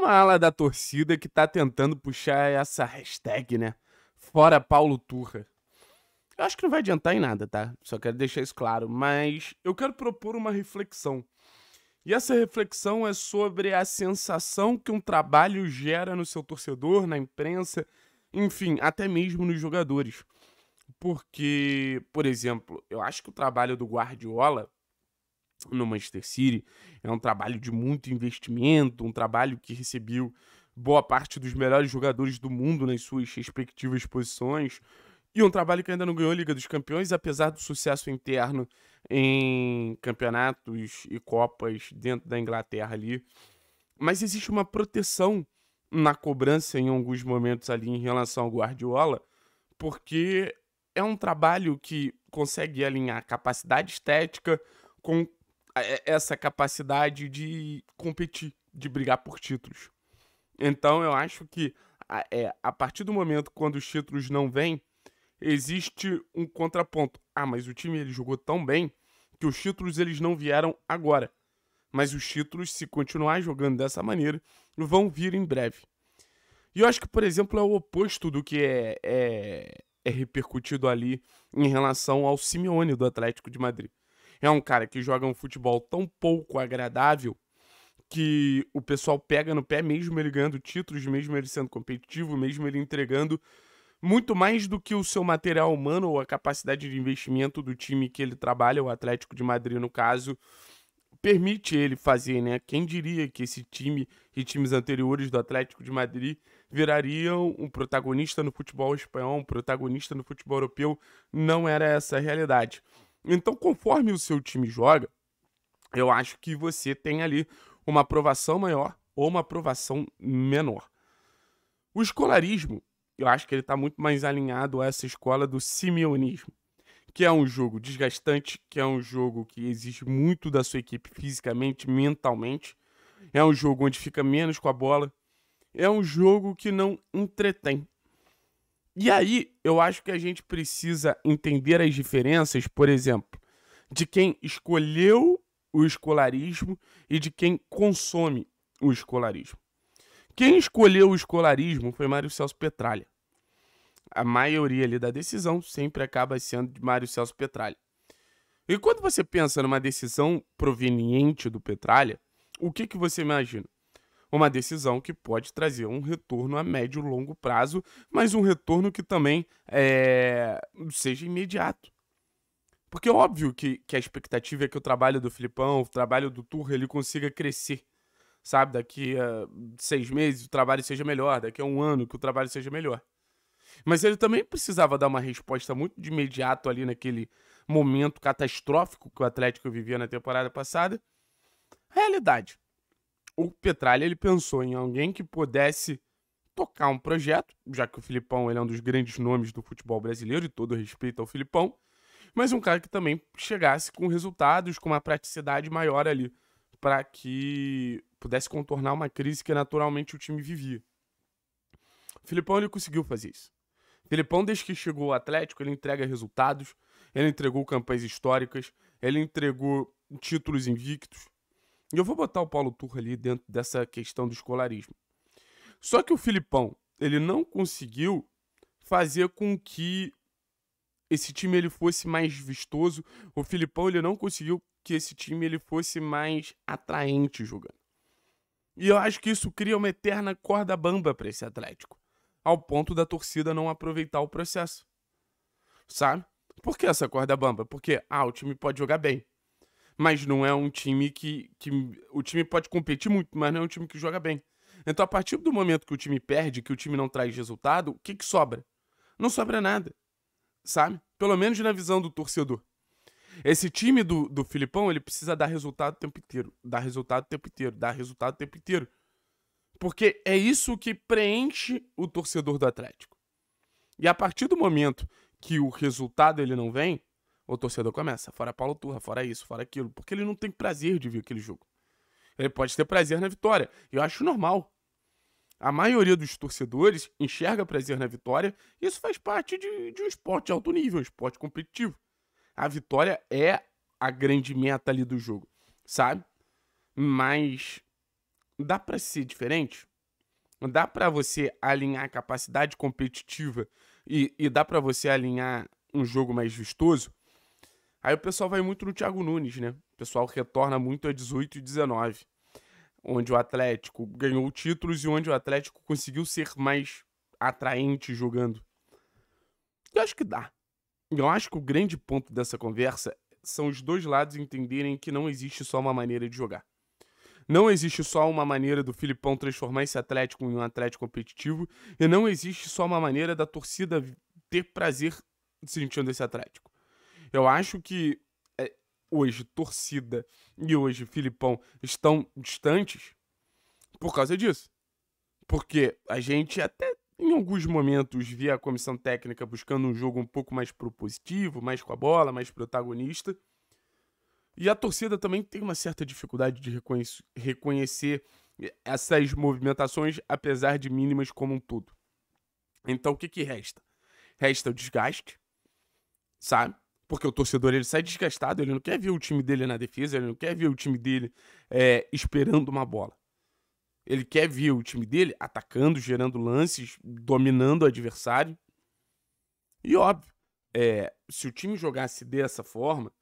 uma ala da torcida que tá tentando puxar essa hashtag, né? Fora Paulo Turra. Eu acho que não vai adiantar em nada, tá? Só quero deixar isso claro. Mas eu quero propor uma reflexão. E essa reflexão é sobre a sensação que um trabalho gera no seu torcedor, na imprensa, enfim, até mesmo nos jogadores. Porque, por exemplo, eu acho que o trabalho do Guardiola no Manchester City. É um trabalho de muito investimento, um trabalho que recebeu boa parte dos melhores jogadores do mundo nas suas respectivas posições. E um trabalho que ainda não ganhou a Liga dos Campeões, apesar do sucesso interno em campeonatos e copas dentro da Inglaterra ali. Mas existe uma proteção na cobrança em alguns momentos ali em relação ao Guardiola, porque é um trabalho que consegue alinhar capacidade estética com é, essa capacidade de competir, de brigar por títulos. Então eu acho que a, é, a partir do momento quando os títulos não vêm, existe um contraponto. Ah, mas o time ele jogou tão bem que os títulos eles não vieram agora. Mas os títulos, se continuar jogando dessa maneira, vão vir em breve. E eu acho que, por exemplo, é o oposto do que é, é, é repercutido ali em relação ao Simeone do Atlético de Madrid. É um cara que joga um futebol tão pouco agradável que o pessoal pega no pé, mesmo ele ganhando títulos, mesmo ele sendo competitivo, mesmo ele entregando muito mais do que o seu material humano ou a capacidade de investimento do time que ele trabalha, o Atlético de Madrid no caso, permite ele fazer, né? Quem diria que esse time e times anteriores do Atlético de Madrid virariam um protagonista no futebol espanhol, um protagonista no futebol europeu? Não era essa a realidade. Então, conforme o seu time joga, eu acho que você tem ali uma aprovação maior ou uma aprovação menor. O escolarismo, eu acho que ele está muito mais alinhado a essa escola do simionismo, que é um jogo desgastante, que é um jogo que exige muito da sua equipe fisicamente, mentalmente, é um jogo onde fica menos com a bola, é um jogo que não entretém, e aí, eu acho que a gente precisa entender as diferenças, por exemplo, de quem escolheu o escolarismo e de quem consome o escolarismo. Quem escolheu o escolarismo foi Mário Celso Petralha. A maioria ali da decisão sempre acaba sendo de Mário Celso Petralha. E quando você pensa numa decisão proveniente do Petralha, o que, que você imagina? Uma decisão que pode trazer um retorno a médio e longo prazo, mas um retorno que também é, seja imediato. Porque é óbvio que, que a expectativa é que o trabalho do Filipão, o trabalho do Turra, ele consiga crescer. Sabe, daqui a seis meses o trabalho seja melhor, daqui a um ano que o trabalho seja melhor. Mas ele também precisava dar uma resposta muito de imediato ali naquele momento catastrófico que o Atlético vivia na temporada passada. Realidade o Petralha ele pensou em alguém que pudesse tocar um projeto, já que o Filipão ele é um dos grandes nomes do futebol brasileiro, e todo respeito ao Filipão, mas um cara que também chegasse com resultados, com uma praticidade maior ali, para que pudesse contornar uma crise que naturalmente o time vivia. O Filipão ele conseguiu fazer isso. O Filipão, desde que chegou ao Atlético, ele entrega resultados, ele entregou campanhas históricas, ele entregou títulos invictos, e eu vou botar o Paulo Turra ali dentro dessa questão do escolarismo. Só que o Filipão, ele não conseguiu fazer com que esse time ele fosse mais vistoso. O Filipão ele não conseguiu que esse time ele fosse mais atraente jogando. E eu acho que isso cria uma eterna corda bamba para esse Atlético, ao ponto da torcida não aproveitar o processo. Sabe? Por que essa corda bamba? Porque ah, o time pode jogar bem mas não é um time que, que. O time pode competir muito, mas não é um time que joga bem. Então, a partir do momento que o time perde, que o time não traz resultado, o que, que sobra? Não sobra nada. Sabe? Pelo menos na visão do torcedor. Esse time do, do Filipão, ele precisa dar resultado o tempo inteiro. Dar resultado o tempo inteiro. Dar resultado o tempo inteiro. Porque é isso que preenche o torcedor do Atlético. E a partir do momento que o resultado ele não vem, o torcedor começa, fora Paulo Turra, fora isso, fora aquilo, porque ele não tem prazer de ver aquele jogo. Ele pode ter prazer na vitória, e eu acho normal. A maioria dos torcedores enxerga prazer na vitória, e isso faz parte de, de um esporte de alto nível, um esporte competitivo. A vitória é a grande meta ali do jogo, sabe? Mas dá para ser diferente? Dá para você alinhar a capacidade competitiva e, e dá para você alinhar um jogo mais vistoso? Aí o pessoal vai muito no Thiago Nunes, né? O pessoal retorna muito a 18 e 19, onde o Atlético ganhou títulos e onde o Atlético conseguiu ser mais atraente jogando. Eu acho que dá. Eu acho que o grande ponto dessa conversa são os dois lados entenderem que não existe só uma maneira de jogar. Não existe só uma maneira do Filipão transformar esse Atlético em um Atlético competitivo e não existe só uma maneira da torcida ter prazer sentindo esse Atlético. Eu acho que é, hoje torcida e hoje Filipão estão distantes por causa disso. Porque a gente até em alguns momentos via a comissão técnica buscando um jogo um pouco mais propositivo, mais com a bola, mais protagonista. E a torcida também tem uma certa dificuldade de reconhecer essas movimentações, apesar de mínimas como um todo. Então o que, que resta? Resta o desgaste, sabe? porque o torcedor ele sai desgastado, ele não quer ver o time dele na defesa, ele não quer ver o time dele é, esperando uma bola. Ele quer ver o time dele atacando, gerando lances, dominando o adversário. E óbvio, é, se o time jogasse dessa forma,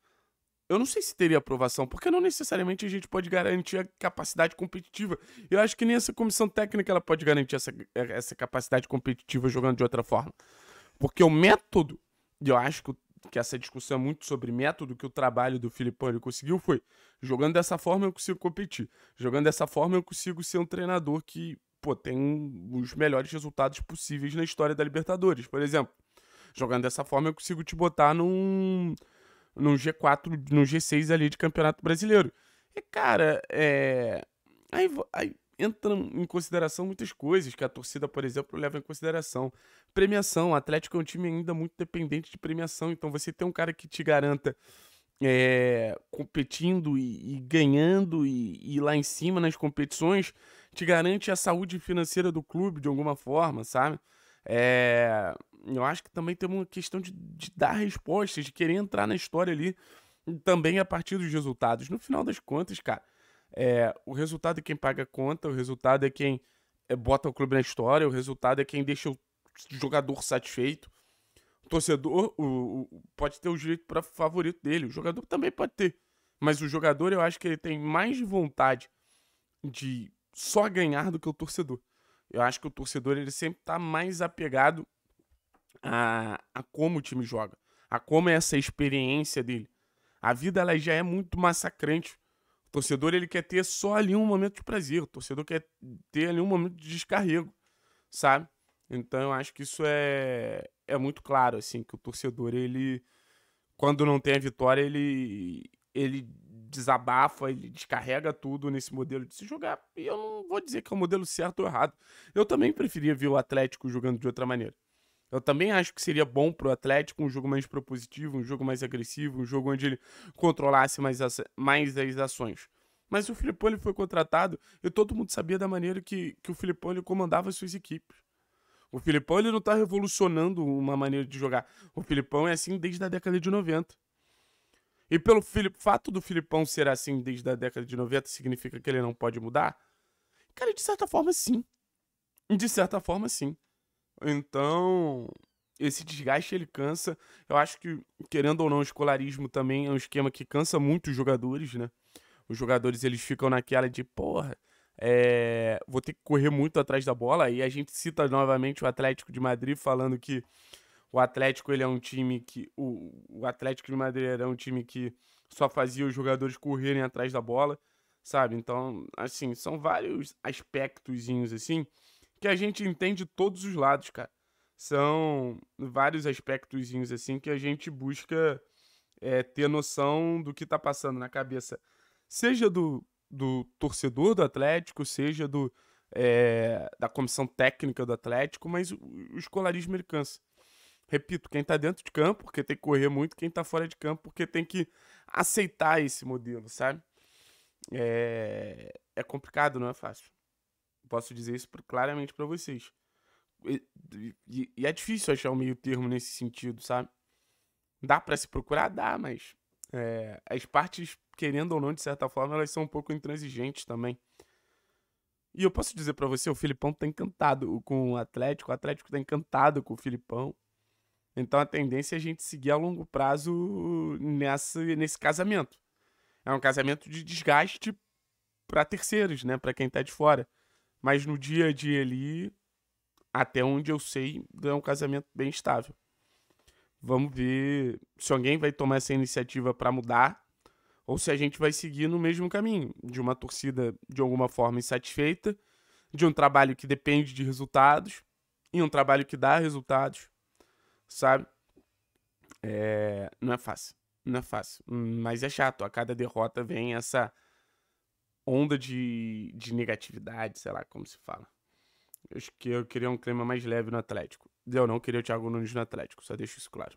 eu não sei se teria aprovação, porque não necessariamente a gente pode garantir a capacidade competitiva. Eu acho que nem essa comissão técnica ela pode garantir essa, essa capacidade competitiva jogando de outra forma. Porque o método, eu acho que que essa discussão é muito sobre método que o trabalho do Filipão ele conseguiu foi jogando dessa forma eu consigo competir, jogando dessa forma eu consigo ser um treinador que pô, tem os melhores resultados possíveis na história da Libertadores, por exemplo. Jogando dessa forma eu consigo te botar num num G4, num G6 ali de Campeonato Brasileiro. E cara, é aí, aí entram em consideração muitas coisas que a torcida, por exemplo, leva em consideração. Premiação, o Atlético é um time ainda muito dependente de premiação, então você tem um cara que te garanta é, competindo e, e ganhando e, e, lá em cima nas competições, te garante a saúde financeira do clube de alguma forma, sabe? É, eu acho que também tem uma questão de, de dar respostas, de querer entrar na história ali também a partir dos resultados. No final das contas, cara, é, o resultado é quem paga a conta, o resultado é quem é, bota o clube na história, o resultado é quem deixa o jogador satisfeito. O torcedor o, o pode ter o direito para favorito dele, o jogador também pode ter. Mas o jogador, eu acho que ele tem mais vontade de só ganhar do que o torcedor. Eu acho que o torcedor ele sempre está mais apegado a, a como o time joga, a como é essa experiência dele. A vida ela já é muito massacrante o torcedor ele quer ter só ali um momento de prazer, o torcedor quer ter ali um momento de descarrego, sabe? Então eu acho que isso é, é muito claro, assim, que o torcedor, ele, quando não tem a vitória, ele, ele desabafa, ele descarrega tudo nesse modelo de se jogar. E eu não vou dizer que é o um modelo certo ou errado. Eu também preferia ver o Atlético jogando de outra maneira. Eu também acho que seria bom pro Atlético um jogo mais propositivo, um jogo mais agressivo, um jogo onde ele controlasse mais as, mais as ações. Mas o Filipão ele foi contratado e todo mundo sabia da maneira que, que o Filipão ele comandava suas equipes. O Filipão ele não está revolucionando uma maneira de jogar. O Filipão é assim desde a década de 90. E pelo fato do Filipão ser assim desde a década de 90 significa que ele não pode mudar? Cara, de certa forma sim. De certa forma sim. Então, esse desgaste ele cansa. Eu acho que, querendo ou não, o escolarismo também é um esquema que cansa muito os jogadores, né? Os jogadores eles ficam naquela de, porra, é... vou ter que correr muito atrás da bola. E a gente cita novamente o Atlético de Madrid falando que o Atlético ele é um time que. O, o Atlético de Madrid era é um time que só fazia os jogadores correrem atrás da bola, sabe? Então, assim, são vários aspectos assim que a gente entende todos os lados, cara. São vários aspectos assim que a gente busca é, ter noção do que tá passando na cabeça. Seja do, do torcedor do Atlético, seja do, é, da comissão técnica do Atlético, mas o, o escolarismo ele cansa. Repito, quem tá dentro de campo, porque tem que correr muito, quem tá fora de campo, porque tem que aceitar esse modelo, sabe? É, é complicado, não é fácil. Posso dizer isso claramente para vocês. E, e, e, é difícil achar um meio termo nesse sentido, sabe? Dá para se procurar? Dá, mas é, as partes, querendo ou não, de certa forma, elas são um pouco intransigentes também. E eu posso dizer para você, o Filipão tá encantado com o Atlético, o Atlético tá encantado com o Filipão. Então a tendência é a gente seguir a longo prazo nessa, nesse casamento. É um casamento de desgaste para terceiros, né? Para quem tá de fora. Mas no dia a dia ali, até onde eu sei, é um casamento bem estável. Vamos ver se alguém vai tomar essa iniciativa para mudar ou se a gente vai seguir no mesmo caminho de uma torcida de alguma forma insatisfeita, de um trabalho que depende de resultados e um trabalho que dá resultados, sabe? É... Não é fácil, não é fácil, mas é chato. A cada derrota vem essa onda de, de negatividade, sei lá como se fala. Eu, que eu queria um clima mais leve no Atlético. Eu não queria o Thiago Nunes no Atlético, só deixo isso claro.